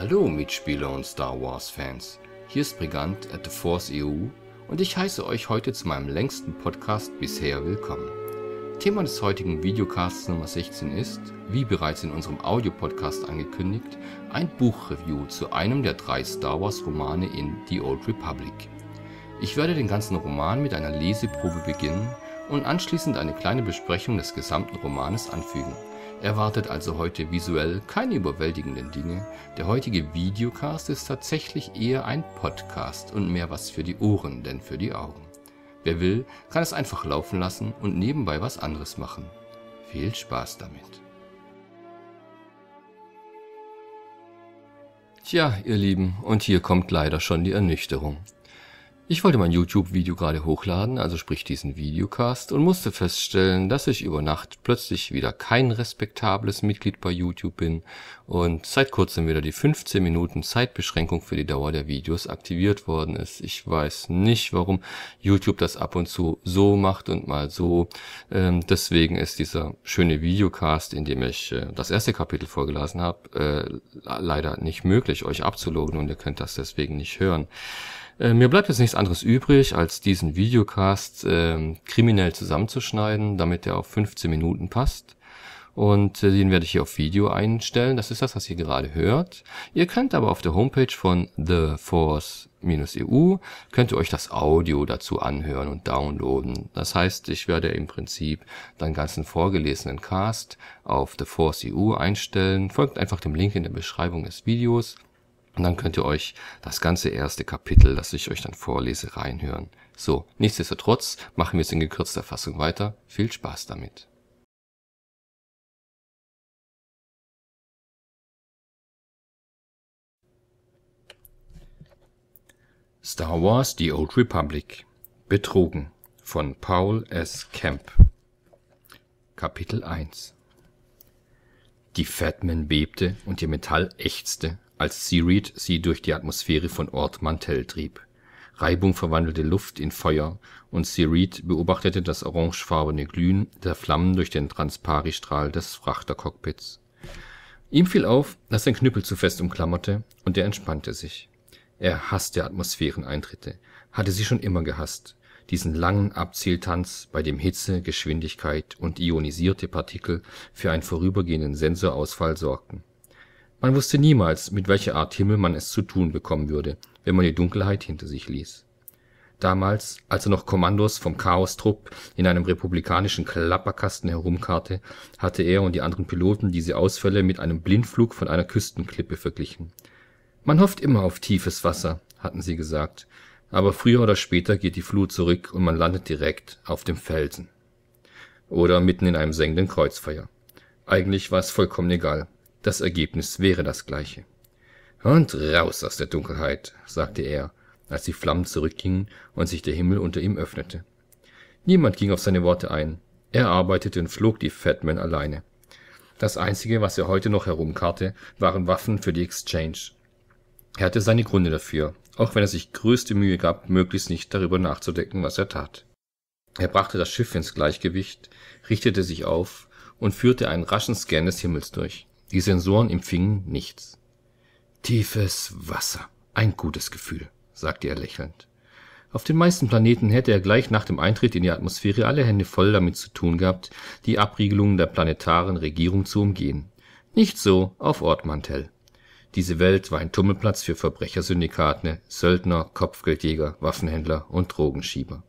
Hallo Mitspieler und Star Wars Fans, hier ist Brigant at the Force EU und ich heiße euch heute zu meinem längsten Podcast bisher willkommen. Thema des heutigen Videocasts Nummer 16 ist, wie bereits in unserem Audiopodcast angekündigt, ein Buchreview zu einem der drei Star Wars Romane in The Old Republic. Ich werde den ganzen Roman mit einer Leseprobe beginnen und anschließend eine kleine Besprechung des gesamten Romanes anfügen. Erwartet also heute visuell keine überwältigenden Dinge. Der heutige Videocast ist tatsächlich eher ein Podcast und mehr was für die Ohren, denn für die Augen. Wer will, kann es einfach laufen lassen und nebenbei was anderes machen. Viel Spaß damit. Tja, ihr Lieben, und hier kommt leider schon die Ernüchterung. Ich wollte mein YouTube-Video gerade hochladen, also sprich diesen Videocast, und musste feststellen, dass ich über Nacht plötzlich wieder kein respektables Mitglied bei YouTube bin und seit kurzem wieder die 15 Minuten Zeitbeschränkung für die Dauer der Videos aktiviert worden ist. Ich weiß nicht, warum YouTube das ab und zu so macht und mal so. Ähm, deswegen ist dieser schöne Videocast, in dem ich äh, das erste Kapitel vorgelesen habe, äh, leider nicht möglich, euch abzulogen und ihr könnt das deswegen nicht hören. Äh, mir bleibt jetzt nichts anderes übrig, als diesen Videocast äh, kriminell zusammenzuschneiden, damit er auf 15 Minuten passt. Und äh, den werde ich hier auf Video einstellen. Das ist das, was ihr gerade hört. Ihr könnt aber auf der Homepage von The Force EU könnt ihr euch das Audio dazu anhören und downloaden. Das heißt, ich werde im Prinzip den ganzen vorgelesenen Cast auf The Force EU einstellen. Folgt einfach dem Link in der Beschreibung des Videos und dann könnt ihr euch das ganze erste Kapitel, das ich euch dann vorlese, reinhören. So, nichtsdestotrotz machen wir es in gekürzter Fassung weiter. Viel Spaß damit. Star Wars The Old Republic Betrogen von Paul S. Kemp Kapitel 1 Die Fatman bebte und ihr Metall ächzte, als Sea-Reed sie durch die Atmosphäre von Ort Mantell trieb. Reibung verwandelte Luft in Feuer, und Sea-Reed beobachtete das orangefarbene Glühen der Flammen durch den Transparistrahl des Frachtercockpits. Ihm fiel auf, dass sein Knüppel zu fest umklammerte, und er entspannte sich. Er hasste Atmosphäreneintritte, hatte sie schon immer gehasst, diesen langen Abzieltanz, bei dem Hitze, Geschwindigkeit und ionisierte Partikel für einen vorübergehenden Sensorausfall sorgten man wusste niemals, mit welcher Art Himmel man es zu tun bekommen würde, wenn man die Dunkelheit hinter sich ließ. Damals, als er noch Kommandos vom Chaostrupp in einem republikanischen Klapperkasten herumkarte, hatte er und die anderen Piloten diese Ausfälle mit einem Blindflug von einer Küstenklippe verglichen. Man hofft immer auf tiefes Wasser, hatten sie gesagt, aber früher oder später geht die Flut zurück und man landet direkt auf dem Felsen. Oder mitten in einem sengenden Kreuzfeuer. Eigentlich war es vollkommen egal. Das Ergebnis wäre das gleiche. Und raus aus der Dunkelheit, sagte er, als die Flammen zurückgingen und sich der Himmel unter ihm öffnete. Niemand ging auf seine Worte ein. Er arbeitete und flog die Fatman alleine. Das Einzige, was er heute noch herumkarte, waren Waffen für die Exchange. Er hatte seine Gründe dafür, auch wenn er sich größte Mühe gab, möglichst nicht darüber nachzudenken, was er tat. Er brachte das Schiff ins Gleichgewicht, richtete sich auf und führte einen raschen Scan des Himmels durch. Die Sensoren empfingen nichts. Tiefes Wasser. Ein gutes Gefühl, sagte er lächelnd. Auf den meisten Planeten hätte er gleich nach dem Eintritt in die Atmosphäre alle Hände voll damit zu tun gehabt, die Abriegelungen der planetaren Regierung zu umgehen. Nicht so auf Ortmantel. Diese Welt war ein Tummelplatz für Verbrechersyndikate, Söldner, Kopfgeldjäger, Waffenhändler und Drogenschieber.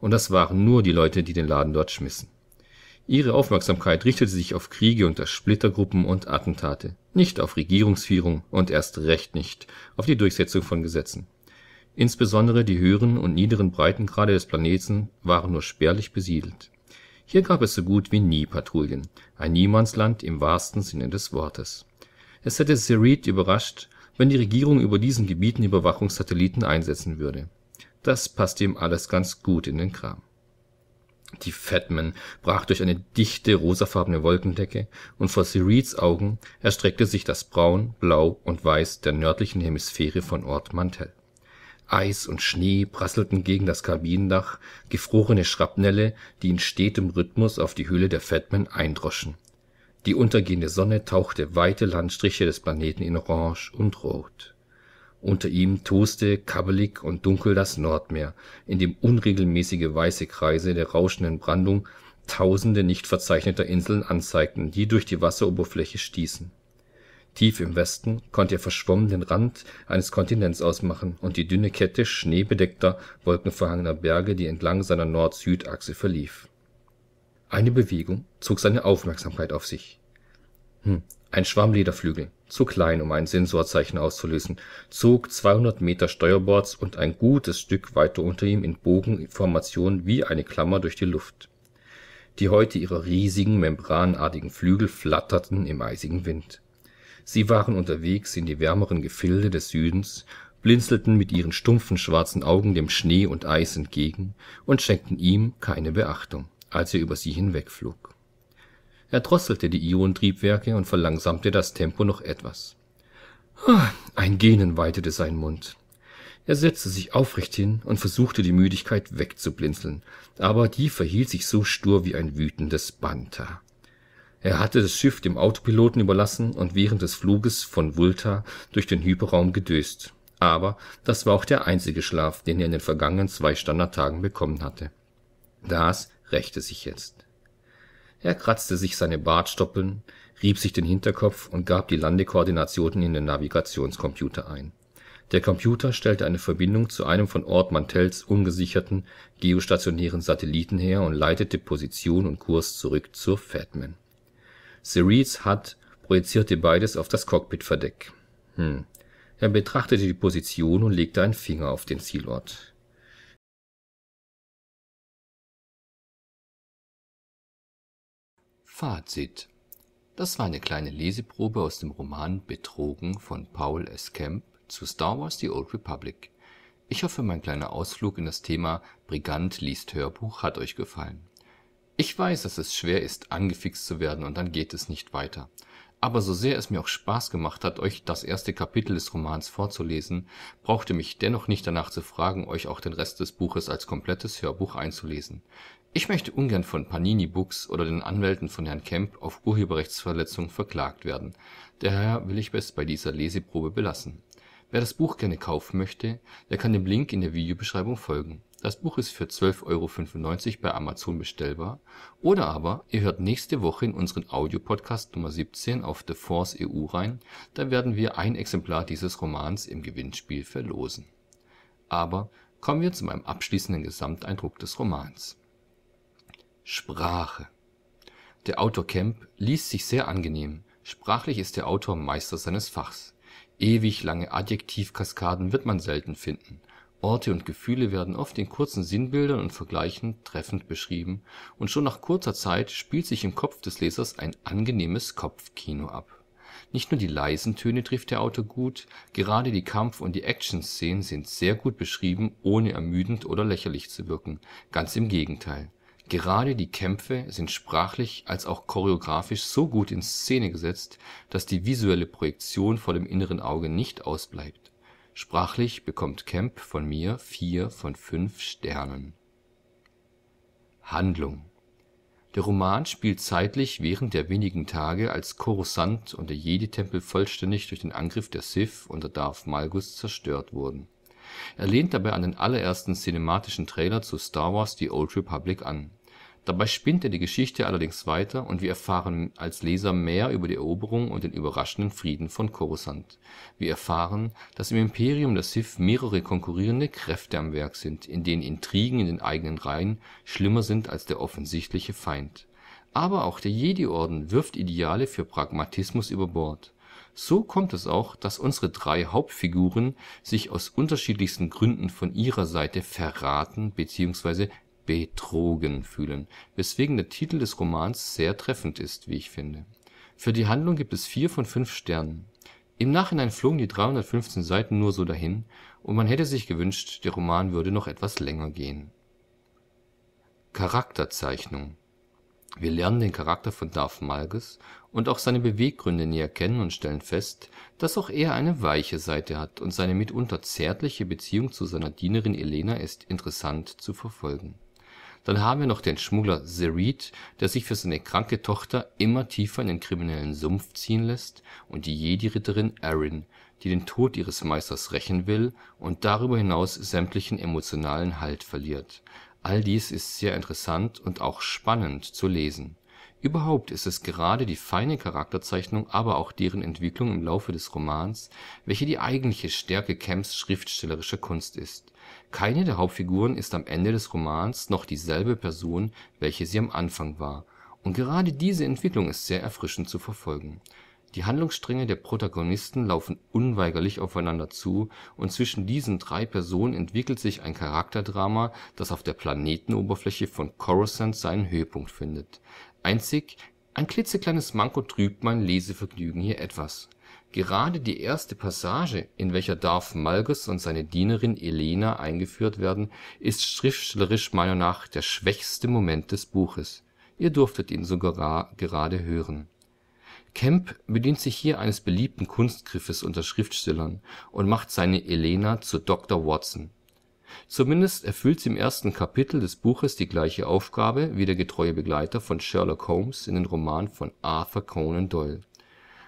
Und das waren nur die Leute, die den Laden dort schmissen. Ihre Aufmerksamkeit richtete sich auf Kriege unter Splittergruppen und Attentate, nicht auf Regierungsführung und erst recht nicht auf die Durchsetzung von Gesetzen. Insbesondere die höheren und niederen Breitengrade des Planeten waren nur spärlich besiedelt. Hier gab es so gut wie nie Patrouillen, ein Niemandsland im wahrsten Sinne des Wortes. Es hätte Serid überrascht, wenn die Regierung über diesen Gebieten Überwachungssatelliten einsetzen würde. Das passte ihm alles ganz gut in den Kram. Die Fatman brach durch eine dichte rosafarbene Wolkendecke, und vor Ceres Augen erstreckte sich das Braun, Blau und Weiß der nördlichen Hemisphäre von Ort Mantel. Eis und Schnee prasselten gegen das Kabinendach, gefrorene Schrapnelle, die in stetem Rhythmus auf die Höhle der Fatman eindroschen. Die untergehende Sonne tauchte weite Landstriche des Planeten in Orange und Rot unter ihm toste kabbelig und dunkel das Nordmeer, in dem unregelmäßige weiße Kreise der rauschenden Brandung tausende nicht verzeichneter Inseln anzeigten, die durch die Wasseroberfläche stießen. Tief im Westen konnte er verschwommen den Rand eines Kontinents ausmachen und die dünne Kette schneebedeckter, wolkenverhangener Berge, die entlang seiner Nord-Süd-Achse verlief. Eine Bewegung zog seine Aufmerksamkeit auf sich. Hm, ein Schwarm Lederflügel zu klein, um ein Sensorzeichen auszulösen, zog 200 Meter steuerbords und ein gutes Stück weiter unter ihm in Bogenformation wie eine Klammer durch die Luft. Die Häute ihrer riesigen, membranartigen Flügel flatterten im eisigen Wind. Sie waren unterwegs in die wärmeren Gefilde des Südens, blinzelten mit ihren stumpfen schwarzen Augen dem Schnee und Eis entgegen und schenkten ihm keine Beachtung, als er über sie hinwegflog er drosselte die Ionentriebwerke und verlangsamte das Tempo noch etwas. Ein Genen weitete seinen Mund. Er setzte sich aufrecht hin und versuchte die Müdigkeit wegzublinzeln, aber die verhielt sich so stur wie ein wütendes Banter. Er hatte das Schiff dem Autopiloten überlassen und während des Fluges von Vulta durch den Hyperraum gedöst. Aber das war auch der einzige Schlaf, den er in den vergangenen zwei Standardtagen bekommen hatte. Das rächte sich jetzt er kratzte sich seine bartstoppeln rieb sich den hinterkopf und gab die Landekoordinationen in den navigationscomputer ein der computer stellte eine verbindung zu einem von ort mantells ungesicherten geostationären satelliten her und leitete position und kurs zurück zur Fatman. Ceres Hudd projizierte beides auf das Cockpitverdeck. Hm. Er betrachtete die Position und legte einen Finger auf den Zielort Fazit. Das war eine kleine Leseprobe aus dem Roman Betrogen von Paul S. Kemp zu Star Wars The Old Republic. Ich hoffe, mein kleiner Ausflug in das Thema Brigant liest Hörbuch hat euch gefallen. Ich weiß, dass es schwer ist, angefixt zu werden und dann geht es nicht weiter. Aber so sehr es mir auch Spaß gemacht hat, euch das erste Kapitel des Romans vorzulesen, brauchte mich dennoch nicht danach zu fragen, euch auch den Rest des Buches als komplettes Hörbuch einzulesen. Ich möchte ungern von Panini Books oder den Anwälten von Herrn Kemp auf Urheberrechtsverletzung verklagt werden, daher will ich es bei dieser Leseprobe belassen. Wer das Buch gerne kaufen möchte, der kann dem Link in der Videobeschreibung folgen. Das Buch ist für 12,95 Euro bei Amazon bestellbar oder aber ihr hört nächste Woche in unseren Audiopodcast Nummer 17 auf The Force EU rein, da werden wir ein Exemplar dieses Romans im Gewinnspiel verlosen. Aber kommen wir zu meinem abschließenden Gesamteindruck des Romans Sprache. Der Autor Kemp liest sich sehr angenehm, sprachlich ist der Autor Meister seines Fachs. Ewig lange Adjektivkaskaden wird man selten finden, Orte und Gefühle werden oft in kurzen Sinnbildern und Vergleichen treffend beschrieben, und schon nach kurzer Zeit spielt sich im Kopf des Lesers ein angenehmes Kopfkino ab. Nicht nur die leisen Töne trifft der Autor gut, gerade die Kampf und die Action-Szenen sind sehr gut beschrieben, ohne ermüdend oder lächerlich zu wirken, ganz im Gegenteil Gerade die Kämpfe sind sprachlich als auch choreografisch so gut in Szene gesetzt, dass die visuelle Projektion vor dem inneren Auge nicht ausbleibt. Sprachlich bekommt Camp von mir vier von fünf Sternen. Handlung Der Roman spielt zeitlich während der wenigen Tage, als Coruscant und der Jedi-Tempel vollständig durch den Angriff der Sith unter Darth Malgus zerstört wurden. Er lehnt dabei an den allerersten cinematischen Trailer zu Star Wars: The Old Republic an Dabei spinnt er die Geschichte allerdings weiter und wir erfahren als Leser mehr über die Eroberung und den überraschenden Frieden von Coruscant. Wir erfahren, dass im Imperium der Sith mehrere konkurrierende Kräfte am Werk sind, in denen Intrigen in den eigenen Reihen schlimmer sind als der offensichtliche Feind. Aber auch der Jedi-Orden wirft Ideale für Pragmatismus über Bord. So kommt es auch, dass unsere drei Hauptfiguren sich aus unterschiedlichsten Gründen von ihrer Seite verraten bzw betrogen fühlen, weswegen der Titel des Romans sehr treffend ist, wie ich finde. Für die Handlung gibt es vier von fünf Sternen. Im Nachhinein flogen die 315 Seiten nur so dahin, und man hätte sich gewünscht, der Roman würde noch etwas länger gehen. Charakterzeichnung wir lernen den Charakter von Darth Malges und auch seine Beweggründe näher kennen und stellen fest, dass auch er eine weiche Seite hat und seine mitunter zärtliche Beziehung zu seiner Dienerin Elena ist interessant zu verfolgen dann haben wir noch den Schmuggler Zerid, der sich für seine kranke Tochter immer tiefer in den kriminellen Sumpf ziehen lässt, und die Jedi-Ritterin Erin, die den Tod ihres Meisters rächen will und darüber hinaus sämtlichen emotionalen Halt verliert. All dies ist sehr interessant und auch spannend zu lesen Überhaupt ist es gerade die feine Charakterzeichnung, aber auch deren Entwicklung im Laufe des Romans, welche die eigentliche Stärke Camps’ schriftstellerischer Kunst ist. Keine der Hauptfiguren ist am Ende des Romans noch dieselbe Person, welche sie am Anfang war, und gerade diese Entwicklung ist sehr erfrischend zu verfolgen. Die Handlungsstränge der Protagonisten laufen unweigerlich aufeinander zu, und zwischen diesen drei Personen entwickelt sich ein Charakterdrama, das auf der Planetenoberfläche von Coruscant seinen Höhepunkt findet. Einzig ein klitzekleines Manko trübt mein Lesevergnügen hier etwas. Gerade die erste Passage, in welcher Darth Malgus und seine Dienerin Elena eingeführt werden, ist schriftstellerisch meiner nach der schwächste Moment des Buches. Ihr durftet ihn sogar gerade hören. Kemp bedient sich hier eines beliebten Kunstgriffes unter Schriftstellern und macht seine Elena zu Dr. Watson Zumindest erfüllt sie im ersten Kapitel des Buches die gleiche Aufgabe wie der getreue Begleiter von Sherlock Holmes in den Roman von Arthur Conan Doyle.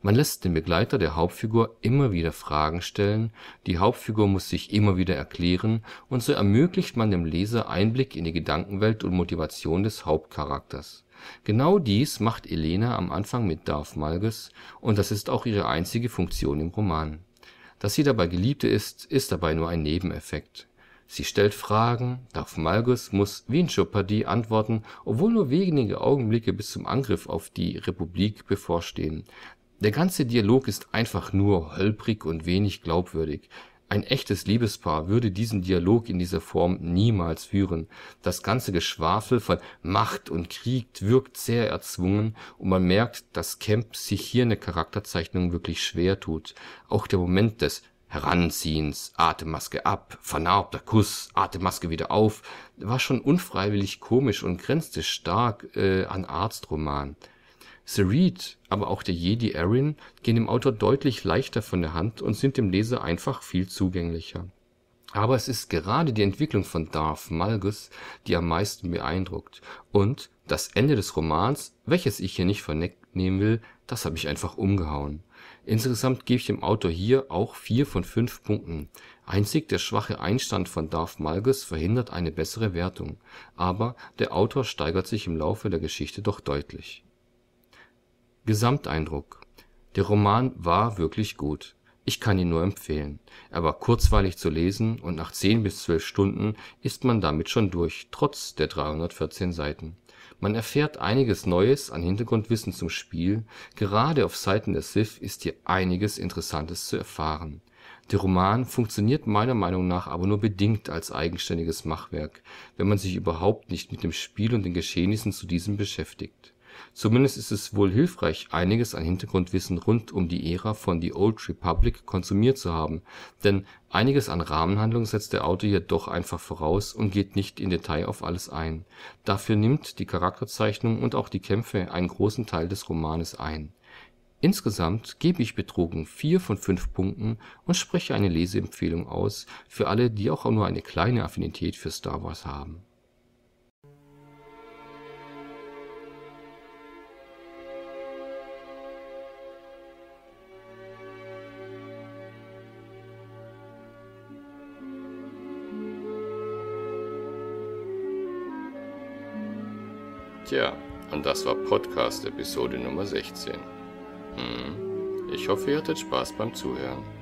Man lässt den Begleiter der Hauptfigur immer wieder Fragen stellen, die Hauptfigur muss sich immer wieder erklären, und so ermöglicht man dem Leser Einblick in die Gedankenwelt und Motivation des Hauptcharakters. Genau dies macht Elena am Anfang mit Darth Malgus, und das ist auch ihre einzige Funktion im Roman. Dass sie dabei Geliebte ist, ist dabei nur ein Nebeneffekt Sie stellt Fragen, darf Malgus muss wie in Jeopardy! antworten, obwohl nur wenige Augenblicke bis zum Angriff auf die Republik bevorstehen. Der ganze Dialog ist einfach nur holprig und wenig glaubwürdig. Ein echtes Liebespaar würde diesen Dialog in dieser Form niemals führen. Das ganze Geschwafel von Macht und Krieg wirkt sehr erzwungen und man merkt, dass Kemp sich hier eine Charakterzeichnung wirklich schwer tut. Auch der Moment des Heranziehens, Atemmaske ab, vernarbter Kuss, Atemmaske wieder auf, war schon unfreiwillig komisch und grenzte stark äh, an Arztroman. The Reed, aber auch der Jedi Erin gehen dem Autor deutlich leichter von der Hand und sind dem Leser einfach viel zugänglicher. Aber es ist gerade die Entwicklung von Darth Malgus, die am meisten beeindruckt. Und das Ende des Romans, welches ich hier nicht vorwegnehmen will, das habe ich einfach umgehauen. Insgesamt gebe ich dem Autor hier auch vier von fünf Punkten. Einzig der schwache Einstand von Darth Malgus verhindert eine bessere Wertung, aber der Autor steigert sich im Laufe der Geschichte doch deutlich. Gesamteindruck: Der Roman war wirklich gut. Ich kann ihn nur empfehlen. Er war kurzweilig zu lesen und nach 10 bis 12 Stunden ist man damit schon durch, trotz der 314 Seiten man erfährt einiges Neues an Hintergrundwissen zum Spiel, gerade auf Seiten der Sith ist hier einiges Interessantes zu erfahren. Der Roman funktioniert meiner Meinung nach aber nur bedingt als eigenständiges Machwerk, wenn man sich überhaupt nicht mit dem Spiel und den Geschehnissen zu diesem beschäftigt Zumindest ist es wohl hilfreich, einiges an Hintergrundwissen rund um die Ära von The Old Republic konsumiert zu haben, denn einiges an Rahmenhandlung setzt der Autor hier doch einfach voraus und geht nicht in Detail auf alles ein. Dafür nimmt die Charakterzeichnung und auch die Kämpfe einen großen Teil des Romanes ein. Insgesamt gebe ich Betrogen vier von fünf Punkten und spreche eine Leseempfehlung aus für alle, die auch nur eine kleine Affinität für Star Wars haben Tja, und das war Podcast-Episode Nummer 16. Hm, ich hoffe, ihr hattet Spaß beim Zuhören.